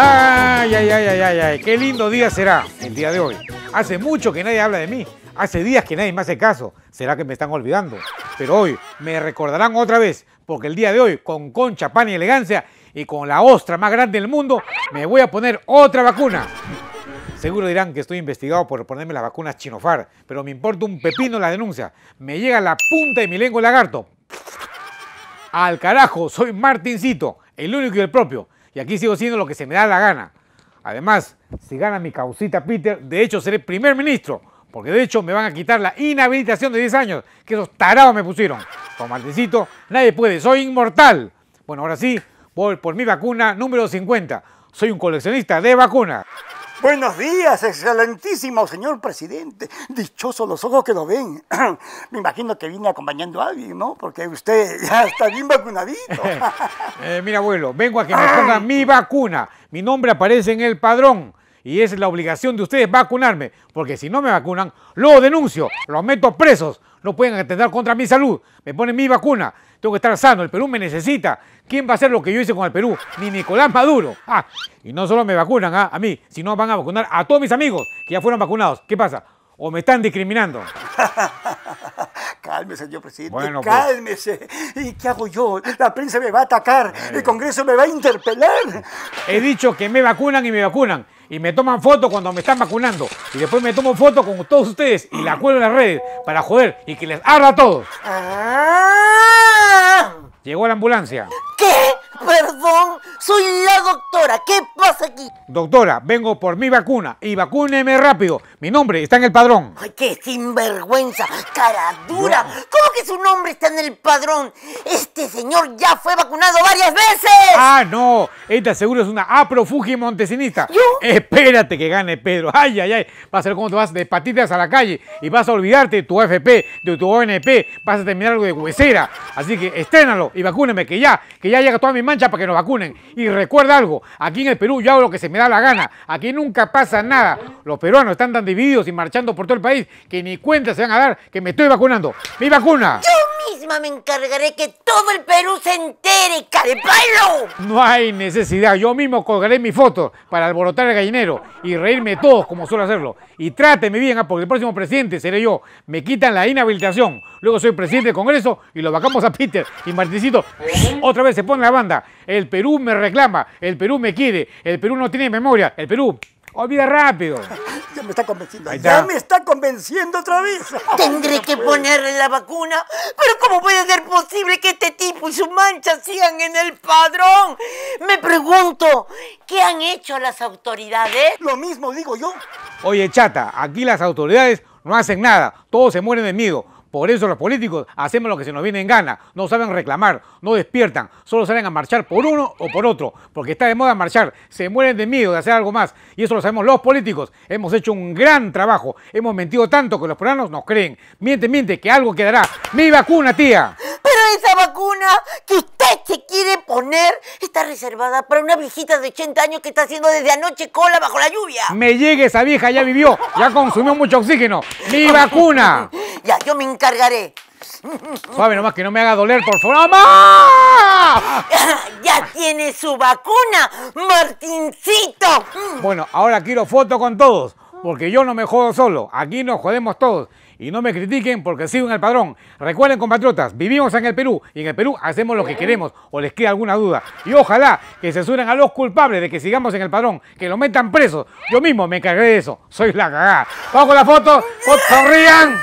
Ay, ay, ay, ay, ay, ay, qué lindo día será el día de hoy. Hace mucho que nadie habla de mí, hace días que nadie me hace caso, será que me están olvidando. Pero hoy me recordarán otra vez, porque el día de hoy, con concha, pan y elegancia, y con la ostra más grande del mundo, me voy a poner otra vacuna. Seguro dirán que estoy investigado por ponerme las vacunas Chinofar, pero me importa un pepino la denuncia. Me llega la punta de mi lengua el lagarto. Al carajo, soy Martincito, el único y el propio. Y aquí sigo siendo lo que se me da la gana. Además, si gana mi causita Peter, de hecho seré primer ministro. Porque de hecho me van a quitar la inhabilitación de 10 años que esos tarados me pusieron. Con Martincito nadie puede, soy inmortal. Bueno, ahora sí, voy por mi vacuna número 50. Soy un coleccionista de vacunas. Buenos días, excelentísimo señor presidente. Dichosos los ojos que lo ven. Me imagino que viene acompañando a alguien, ¿no? Porque usted ya está bien vacunadito. Eh, mira, abuelo, vengo a que me pongan mi vacuna. Mi nombre aparece en el padrón. Y es la obligación de ustedes vacunarme, porque si no me vacunan, lo denuncio, los meto presos no pueden atentar contra mi salud, me ponen mi vacuna, tengo que estar sano, el Perú me necesita. ¿Quién va a hacer lo que yo hice con el Perú? Ni Nicolás Maduro. Ah, y no solo me vacunan ah, a mí, sino van a vacunar a todos mis amigos que ya fueron vacunados. ¿Qué pasa? ¿O me están discriminando? Cálmese, señor presidente, pues. cálmese. ¿Y qué hago yo? La prensa me va a atacar, el eh. Congreso me va a interpelar. He dicho que me vacunan y me vacunan y me toman fotos cuando me están vacunando. Y después me tomo fotos con todos ustedes y la cuelgo en las redes para joder y que les arda a todos. Ah. Llegó la ambulancia. ¿Qué? Perdón, soy la doctora. ¿Qué pasa aquí? Doctora, vengo por mi vacuna y vacúneme rápido. Mi nombre está en el padrón. Ay, qué sinvergüenza, cara ¿Cómo que su nombre está en el padrón? Es ¡Ese señor ya fue vacunado varias veces. Ah, no. Esta seguro es una aprofugi montesinista. ¿Yo? Espérate que gane Pedro. Ay, ay, ay. Va a ser como te vas de patitas a la calle y vas a olvidarte de tu AFP, de tu ONP. Vas a terminar algo de huesera. Así que esténalo y vacúneme, que ya, que ya llega toda mi mancha para que nos vacunen. Y recuerda algo, aquí en el Perú yo hago lo que se me da la gana. Aquí nunca pasa nada. Los peruanos están tan divididos y marchando por todo el país que ni cuenta se van a dar que me estoy vacunando. ¡Mi vacuna! ¡Yo! misma me encargaré que todo el Perú se entere, carepalo. No hay necesidad, yo mismo colgaré mi foto para alborotar el gallinero y reírme todos como suelo hacerlo. Y tráteme bien, ah, porque el próximo presidente seré yo. Me quitan la inhabilitación, luego soy presidente del Congreso y lo vacamos a Peter. Y Martincito, otra vez se pone la banda. El Perú me reclama, el Perú me quiere, el Perú no tiene memoria, el Perú olvida rápido. Ya me está convenciendo. Ya me está convenciendo otra vez. Tendré que ponerle la vacuna. Pero ¿cómo puede ser posible que este tipo y su mancha sigan en el padrón? Me pregunto, ¿qué han hecho las autoridades? Lo mismo digo yo. Oye, chata, aquí las autoridades no hacen nada. Todos se mueren de miedo. Por eso los políticos hacemos lo que se nos viene en gana, no saben reclamar, no despiertan, solo salen a marchar por uno o por otro, porque está de moda marchar, se mueren de miedo de hacer algo más, y eso lo sabemos los políticos. Hemos hecho un gran trabajo, hemos mentido tanto que los peruanos nos creen. Miente, miente, que algo quedará. ¡Mi vacuna, tía! Pero esa vacuna que Qué quiere poner está reservada para una viejita de 80 años que está haciendo desde anoche cola bajo la lluvia. Me llegue esa vieja, ya vivió, ya consumió mucho oxígeno. ¡Mi vacuna! Ya, yo me encargaré. Suave nomás que no me haga doler, por favor. ¡Mamá! ¡Ya tiene su vacuna, Martincito! Bueno, ahora quiero foto con todos porque yo no me jodo solo, aquí nos jodemos todos. Y no me critiquen porque sigo en el padrón. Recuerden, compatriotas, vivimos en el Perú y en el Perú hacemos lo que queremos o les queda alguna duda. Y ojalá que censuren a los culpables de que sigamos en el padrón, que lo metan preso. Yo mismo me cargué de eso, soy la cagada. Vamos la foto, sonrían.